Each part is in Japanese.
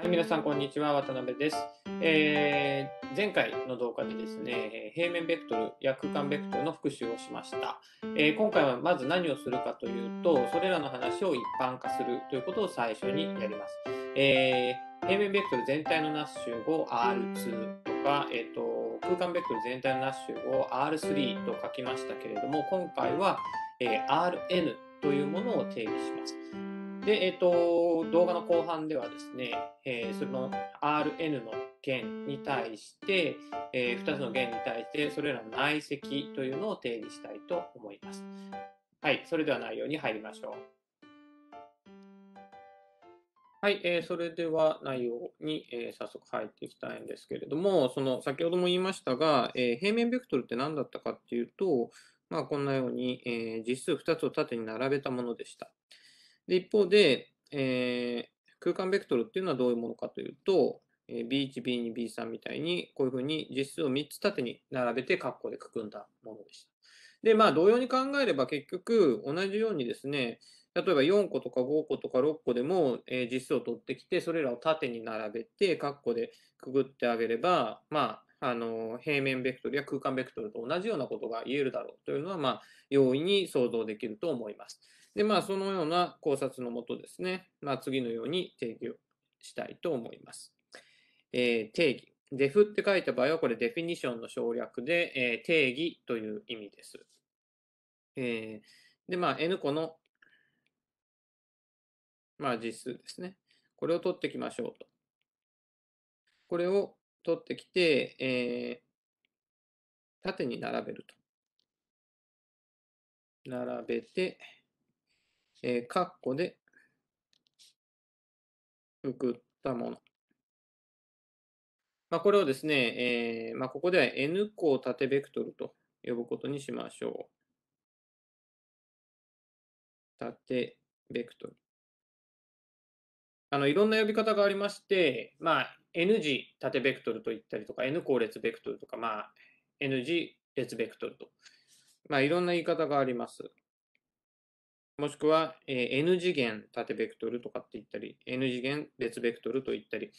はい、皆さん、こんにちは。渡辺です。えー、前回の動画でですね、平面ベクトルや空間ベクトルの復習をしました。えー、今回はまず何をするかというと、それらの話を一般化するということを最初にやります。えー、平面ベクトル全体のナッシュを R2 とか、えっ、と、空間ベクトル全体のナッシュを R3 と書きましたけれども、今回は、え RN というものを定義します。で、えっ、と、動画の後半ではですね、えー、その Rn の弦に対して、えー、2つの弦に対してそれらの内積というのを定義したいと思います。はい、それでは内容に入りましょう。はい、えー、それでは内容に、えー、早速入っていきたいんですけれども、その先ほども言いましたが、えー、平面ベクトルって何だったかっていうと、まあ、こんなように、えー、実数2つを縦に並べたものでした。で一方で、えー、空間ベクトルっていうのはどういうものかというと、えー、B1、B2、B3 みたいに、こういうふうに実数を3つ縦に並べて括弧でくくんだものでした。で、まあ同様に考えれば結局同じようにですね、例えば4個とか5個とか6個でも、えー、実数を取ってきて、それらを縦に並べて、括弧でくぐってあげれば、まあ、あの、平面ベクトルや空間ベクトルと同じようなことが言えるだろうというのは、まあ、容易に想像できると思います。で、まあ、そのような考察のもとですね、まあ、次のように定義をしたいと思います。えー、定義。デフって書いた場合は、これデフィニションの省略で、えー、定義という意味です。えー、で、まあ、N 個の、まあ、実数ですね。これを取ってきましょうと。これを取ってきて、えー、縦に並べると。並べて、えー、カッコで送ったもの。まあ、これをですね、えー、まあ、ここでは n 項縦ベクトルと呼ぶことにしましょう。縦ベクトル。あの、いろんな呼び方がありまして、まあ、n 字縦ベクトルと言ったりとか、n 項列ベクトルとか、まあ、n 字列ベクトルと。まあ、いろんな言い方があります。もしくは、え N 次元縦ベクトルとかって言ったり、N 次元別ベクトルと言ったり、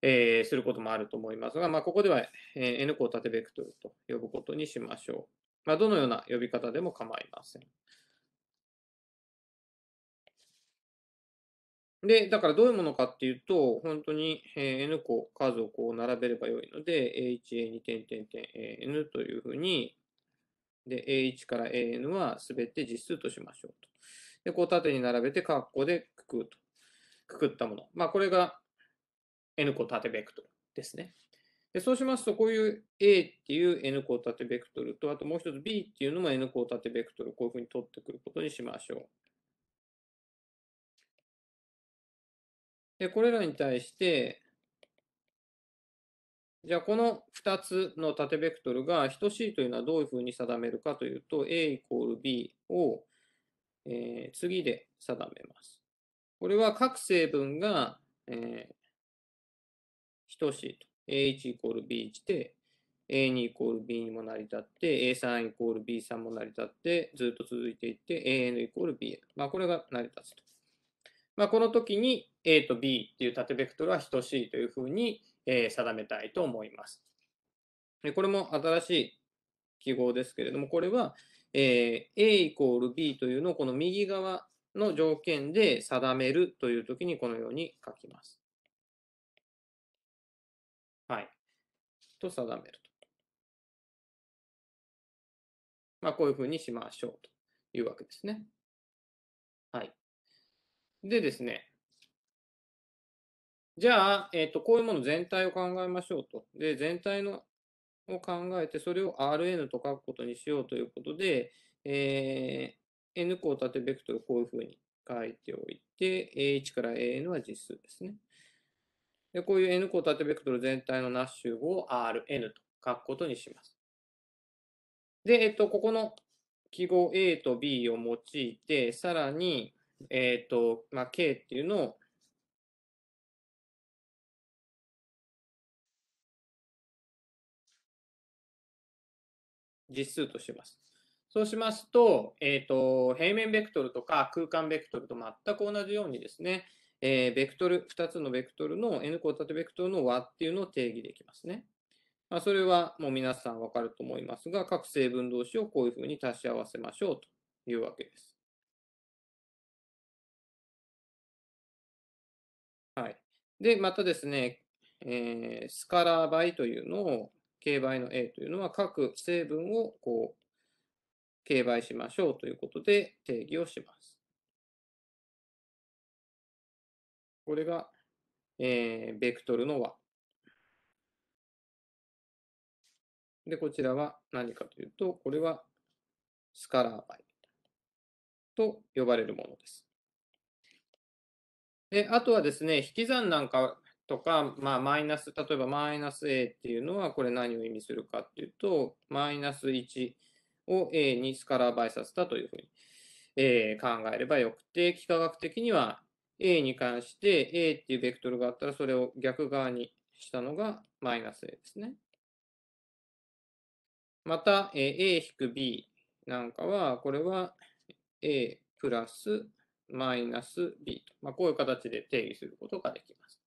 えー、することもあると思いますが、まあ、ここでは、え N 項縦ベクトルと呼ぶことにしましょう。まあ、どのような呼び方でも構いません。で、だからどういうものかっていうと、本当に N 個数をこう並べればよいので、A1、A2、点点点 N というふうにで、A1 から AN はすべて実数としましょうと。で、こう縦に並べて、括弧でくくうと。くくったもの。まあ、これが N 個縦ベクトルですね。でそうしますと、こういう A っていう N 個縦ベクトルと、あともう一つ B っていうのも N 個縦ベクトル、こういうふうに取ってくることにしましょう。で、これらに対して、じゃあこの2つの縦ベクトルが等しいというのはどういうふうに定めるかというと A イコール B を、えー、次で定めます。これは各成分が、えー、等しいと。A1 イコール B1 で A2 イコール B にも成り立って、A3 イコール B3 も成り立って、ずっと続いていって、AN イコール BN。まあ、これが成り立つと。まあ、この時に A と B っていう縦ベクトルは等しいというふうに、え定めたいと思います。これも新しい記号ですけれども、これは、え A イコール B というのをこの右側の条件で定めるというときにこのように書きます。はい。と定めると。まあ、こういうふうにしましょうというわけですね。はい。でですね、じゃあ、えっ、ー、と、こういうもの全体を考えましょうと。で、全体のを考えて、それを Rn と書くことにしようということで、えー、N 項縦ベクトルをこういうふうに書いておいて、A1 から AN は実数ですね。で、こういう N 項縦ベクトル全体のナッシュを Rn と書くことにします。で、えっと、ここの記号 A と B を用いて、さらに、えっと、まあ、K っていうのを実数とします。そうしますと、えっ、ー、と、平面ベクトルとか空間ベクトルと全く同じようにですね、えー、ベクトル、2つのベクトルの N タ縦ベクトルの和っていうのを定義できますね。まあ、それはもう皆さんわかると思いますが、各成分同士をこういうふうに足し合わせましょうというわけです。はい。で、またですね、えー、スカラー倍というのを、競売の A というのは各成分をこう形媒しましょうということで定義をします。これが、えー、ベクトルの和。で、こちらは何かというと、これはスカラー倍と呼ばれるものです。であとはですね、引き算なんかとか、まあ、マイナス、例えばマイナス a っていうのは、これ何を意味するかっていうと、マイナス1を a にスカラー倍させたというふうに、えー、考えればよくて、幾何学的には a に関して a っていうベクトルがあったら、それを逆側にしたのがマイナス a ですね。また、えー、a-b なんかは、これは a プラスマイナス b と、まあ、こういう形で定義することができます。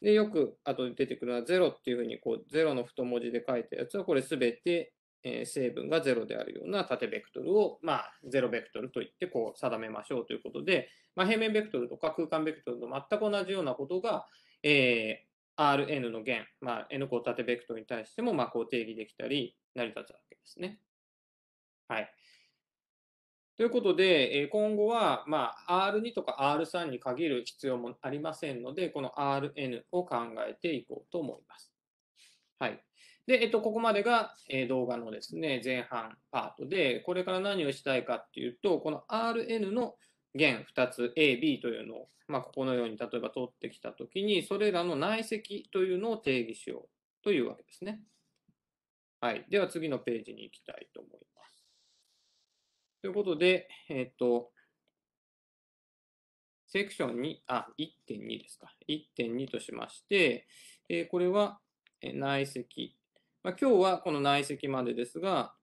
で、よく後で出てくるのは0っていうふうに、こう、0の太文字で書いたやつは、これすべて、えー、成分が0であるような縦ベクトルを、まあ、0ベクトルといって、こう、定めましょうということで、まあ、平面ベクトルとか空間ベクトルと全く同じようなことが、えー、Rn の弦、まあ、N 個縦ベクトルに対しても、まあ、こう定義できたり、成り立つわけですね。はい。ということで、え今後は、まあ、R2 とか R3 に限る必要もありませんので、この Rn を考えていこうと思います。はい。で、えっと、ここまでが、え動画のですね、前半パートで、これから何をしたいかっていうと、この Rn の弦2つ AB というのを、まあ、ここのように例えば取ってきたときに、それらの内積というのを定義しようというわけですね。はい。では次のページに行きたいと思います。ということで、えっ、ー、と、セクションに、あ、1.2ですか。1.2としまして、えー、これは内積。まあ、今日はこの内積までですが、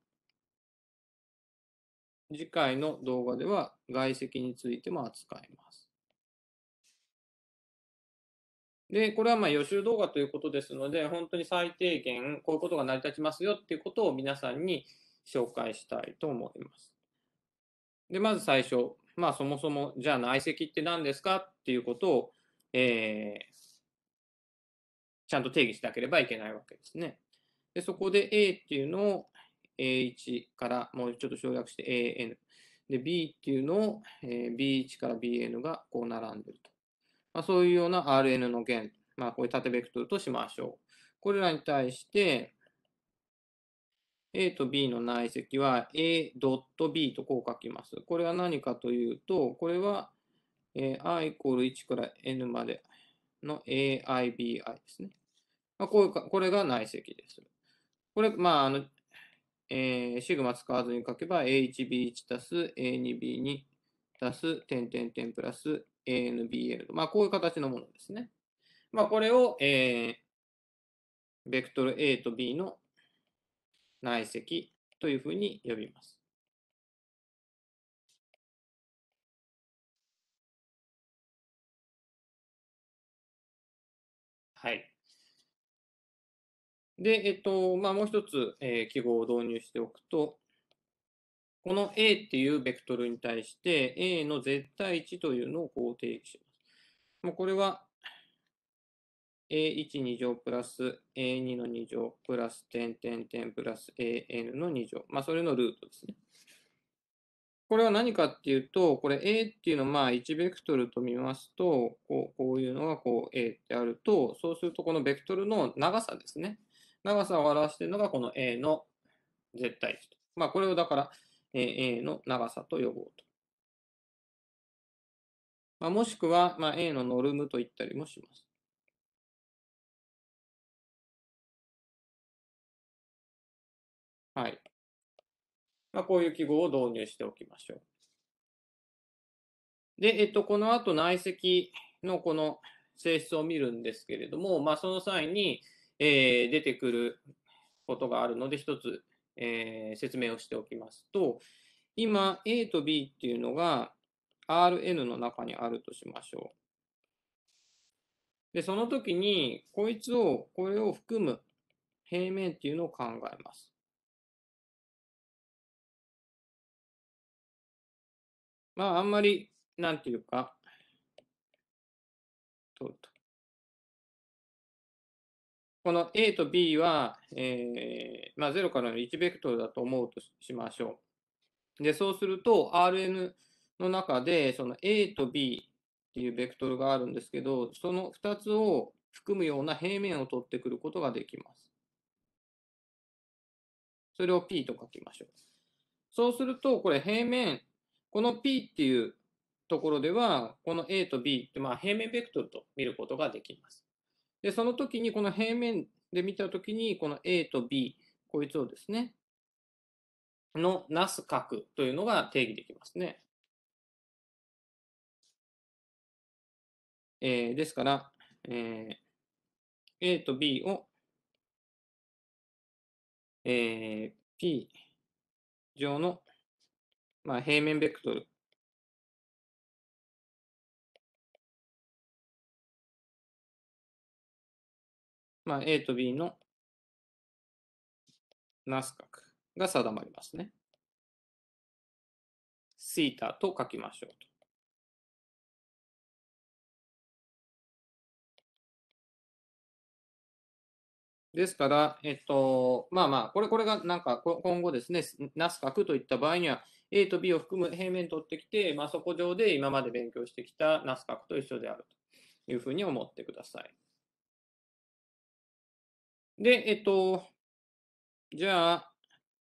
次回の動画では外積についても扱います。で、これはまあ予習動画ということですので、本当に最低限こういうことが成り立ちますよっていうことを皆さんに紹介したいと思います。で、まず最初、まあそもそも、じゃあ内積って何ですかっていうことを、えー、ちゃんと定義しなければいけないわけですね。で、そこで A っていうのを A1 からもうちょっと省略して AN。で、B っていうのを B1 から BN がこう並んでると。まあ、そういうような RN の弦。まあ、こういう縦ベクトルとしましょう。これらに対して、A と B の内積は A.B とこう書きます。これは何かというと、これは、え i イコール1から n までの aibi ですね。まあ、こういうかこれが内積です。これ、まあ、あの、えー、シグマ使わずに書けば a1b1 たす a2b2 たす点点点プラス anbl まあ、こういう形のものですね。まあ、これを、えー、ベクトル a と b の内積というふうに呼びます。はい。で、えっと、まあ、もう一つ、えー、記号を導入しておくと、この A っていうベクトルに対して A の絶対値というのをこう定義します。もうこれは a1 二乗プラス a2 の2乗プラス点点点プラス an の2乗。まあ、それのルートですね。これは何かっていうと、これ a っていうのはまあ1ベクトルと見ますと、こうこういうのがこう a ってあると、そうするとこのベクトルの長さですね。長さを表しているのがこの a の絶対値と。まあ、これをだから a の長さと呼ぼうと。まあ、もしくはまあ a のノルムと言ったりもします。はい。まあ、こういう記号を導入しておきましょう。で、えっと、この後内積のこの性質を見るんですけれども、まあ、その際に、えー、出てくることがあるので、一つ、えー、説明をしておきますと、今、A と B っていうのが Rn の中にあるとしましょう。で、その時に、こいつを、これを含む平面っていうのを考えます。まあ、あんまり、なんていうか、この A と B は、えーまあ、0からの1ベクトルだと思うとしましょう。で、そうすると Rn の中でその A と B っていうベクトルがあるんですけど、その2つを含むような平面を取ってくることができます。それを P と書きましょう。そうすると、これ平面この P っていうところでは、この A と B って、まあ、平面ベクトルと見ることができます。で、その時に、この平面で見た時に、この A と B、こいつをですね、のなす角というのが定義できますね。えー、ですから、えー、A と B を、えー、P 上のまあ、平面ベクトル。まあ、A と B のナス角が定まりますね。θ と書きましょうと。ですから、えっと、まあまあ、これ、これがなんか今後ですね、ナス角といった場合には、A と B を含む平面取ってきて、まあ、そこ上で今まで勉強してきたナス角と一緒であるというふうに思ってください。で、えっと、じゃあ、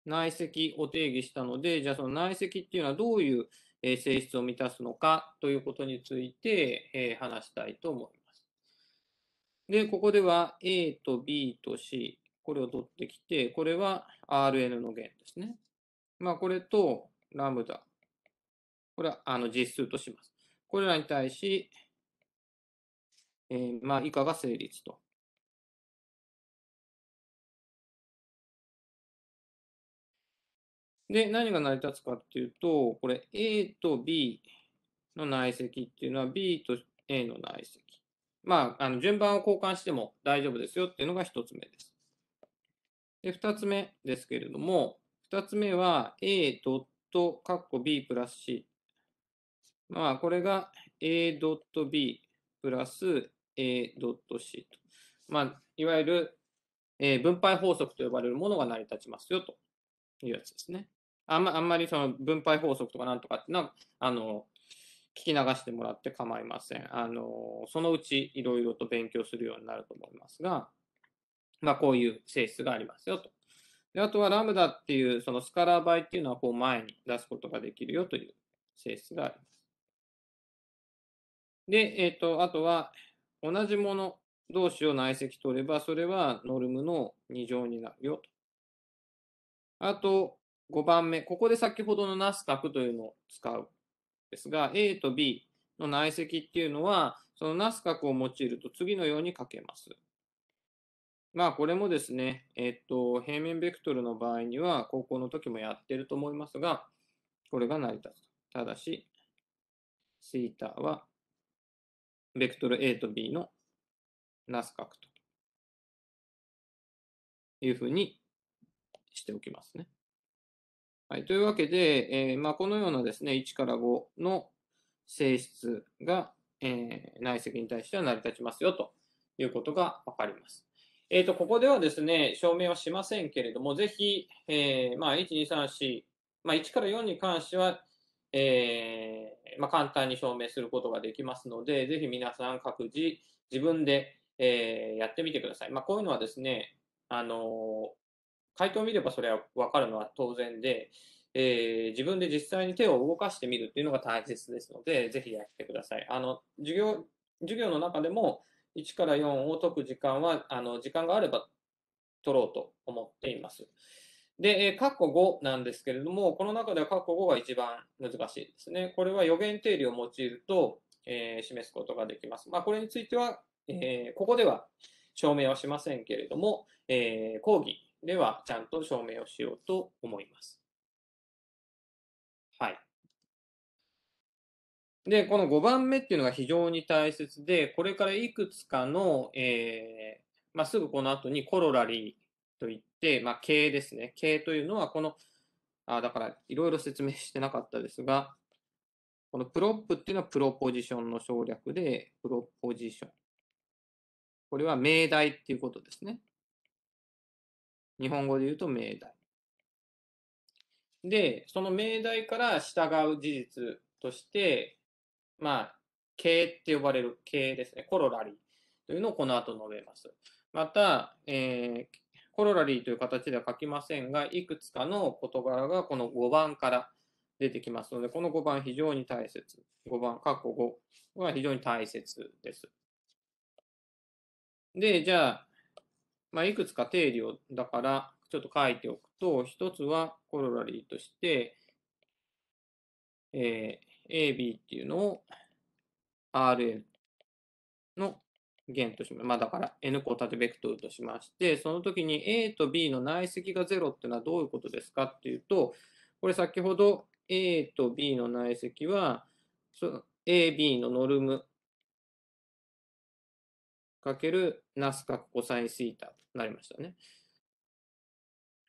内積を定義したので、じゃあその内積っていうのはどういう性質を満たすのかということについて、えー、話したいと思います。で、ここでは A と B と C、これを取ってきて、これは Rn の源ですね。まあ、これと、ラムダ。これはあの実数とします。これらに対し、えー、まあ、以下が成立と。で、何が成り立つかっていうと、これ A と B の内積っていうのは B と A の内積。まあ、あの順番を交換しても大丈夫ですよっていうのが1つ目です。で、2つ目ですけれども、2つ目は A とと、カッコ b プラス c。まあ、これが a.b プラス a.c と。まあ、いわゆる、えー、分配法則と呼ばれるものが成り立ちますよというやつですね。あんまあんまりその分配法則とかなんとかっていうのは、あの、聞き流してもらって構いません。あの、そのうちいろいろと勉強するようになると思いますが、まあ、こういう性質がありますよと。で、あとはラムダっていう、そのスカラー倍っていうのはこう前に出すことができるよという性質があります。で、えっ、ー、と、あとは同じもの同士を内積取れば、それはノルムの2乗になるよと。あと、5番目。ここで先ほどのナスタクというのを使うんですが、A と B の内積っていうのは、そのナス角を用いると次のように書けます。まあこれもですね、えっと、平面ベクトルの場合には、高校の時もやってると思いますが、これが成り立つと。ただし、θ は、ベクトル A と B のナス角というふうにしておきますね。はい、というわけで、えー、まあ、このようなですね、1から5の性質が、えー、内積に対しては成り立ちますよということがわかります。えっ、ー、と、ここではですね、証明はしませんけれども、ぜひ、えー、まあ、1、2、3、4、まあ、1から4に関しては、えー、まあ、簡単に証明することができますので、ぜひ皆さん各自自分で、えー、やってみてください。まあ、こういうのはですね、あの回答を見ればそれはわかるのは当然で、えー、自分で実際に手を動かしてみるっていうのが大切ですので、ぜひやってください。あの、授業、授業の中でも、1から4を解く時間は、あの時間があれば取ろうと思っています。で、カッコ5なんですけれども、この中ではカッコ5が一番難しいですね。これは予言定理を用いると、えー、示すことができます。まあ、これについては、えー、ここでは証明はしませんけれども、えー、講義ではちゃんと証明をしようと思います。はい。で、この5番目っていうのが非常に大切で、これからいくつかの、えー、まあ、すぐこの後にコロラリーといって、まあ、系ですね。系というのは、この、あだから、いろいろ説明してなかったですが、このプロップっていうのはプロポジションの省略で、プロポジション。これは命題っていうことですね。日本語で言うと命題。で、その命題から従う事実として、まあ、営って呼ばれる営ですね、コロラリーというのをこの後述べます。また、えー、コロラリーという形では書きませんが、いくつかの事柄がこの5番から出てきますので、この5番非常に大切。5番、括弧5は非常に大切です。で、じゃあ、まあ、いくつか定理を、だから、ちょっと書いておくと、一つはコロラリーとして、えー、AB っていうのを r n の弦とします。まあ、だから N 個縦ベクトルとしまして、その時に A と B の内積が0っていうのはどういうことですかっていうと、これ先ほど A と B の内積は、AB のノルムかけるナス角コサインシータとなりましたね。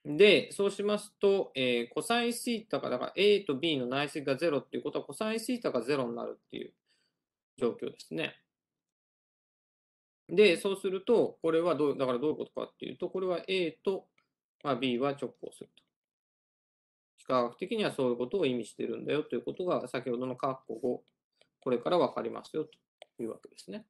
で、そうしますと、えー、コサインシータが、だから A と B の内積が0っていうことは、コサインシータが0になるっていう状況ですね。で、そうすると、これはどう、だからどういうことかっていうと、これは A と、まあ、B は直行すると。幾何学的にはそういうことを意味してるんだよということが、先ほどの括弧5、これからわかりますよというわけですね。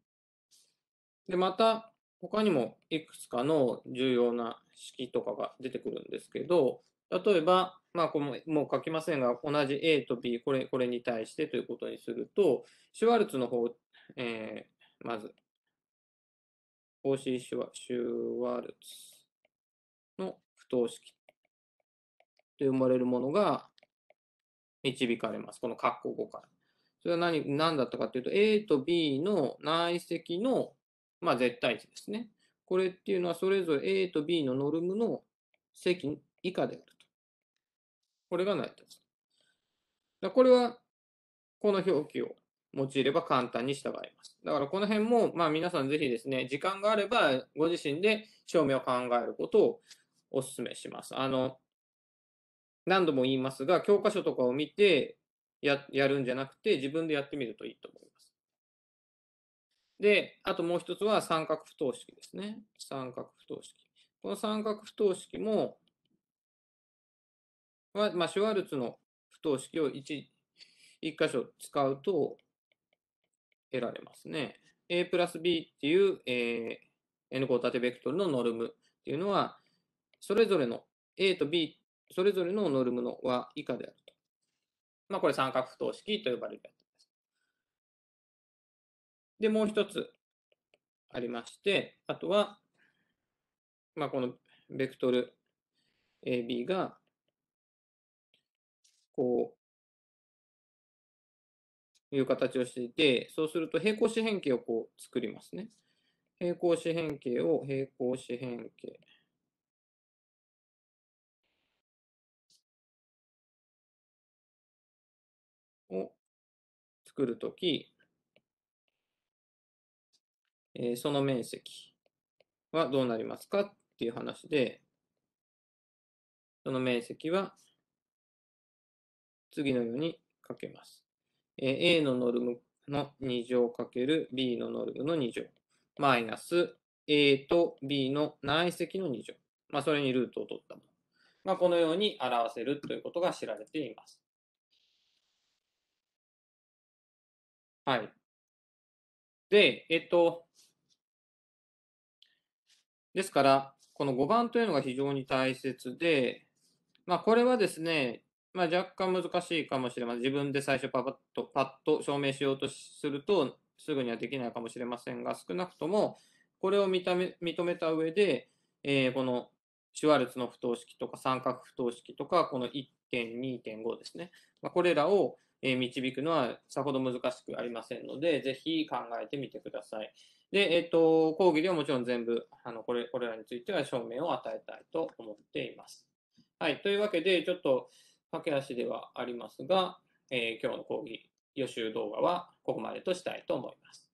で、また、他にもいくつかの重要な式とかが出てくるんですけど、例えば、まあ、このもう書きませんが、同じ A と B、これこれに対してということにすると、シュワルツの方、えー、まず、OC シュワシュワルツの不等式と呼ばれるものが導かれます。この括弧5から。それは何何だったかというと、A と B の内積のまあ、絶対値ですね。これっていうのはそれぞれ A と B のノルムの積以下であると。これがないと。だこれは、この表記を用いれば簡単に従います。だからこの辺も、まあ皆さんぜひですね、時間があればご自身で証明を考えることをお勧めします。あの、何度も言いますが、教科書とかを見てややるんじゃなくて、自分でやってみるといいと思います。で、あともう一つは三角不等式ですね。三角不等式。この三角不等式も、まあ、シュワルツの不等式を 1, 1箇所使うと得られますね。a プラス b っていう、えー、n 項縦ベクトルのノルムっていうのは、それぞれの a と b、それぞれのノルムの和以下であると。まあ、これ三角不等式と呼ばれるやつで、もう一つありまして、あとは、まあ、このベクトル AB が、こう、いう形をしていて、そうすると平行四辺形をこう作りますね。平行四辺形を平行四辺形。を作るとき、えー、その面積はどうなりますかっていう話で、その面積は次のように書けます。えー、A のノルムの2乗かける B のノルムの2乗、マイナス A と B の内積の2乗。まあ、それにルートを取ったもの。まあ、このように表せるということが知られています。はい。で、えっと、ですから、この5番というのが非常に大切で、まあ、これはですね、まあ、若干難しいかもしれません。自分で最初パパッと、パッと証明しようとすると、すぐにはできないかもしれませんが、少なくとも、これを認め認めた上で、えー、このシュワルツの不等式とか三角不等式とか、この1.2.5ですね。まあ、これらを導くのはさほど難しくありませんので、ぜひ考えてみてください。で、えっ、と、講義ではもちろん全部、あの、これ、これらについては証明を与えたいと思っています。はい。というわけで、ちょっと駆け足ではありますが、えー、今日の講義予習動画はここまでとしたいと思います。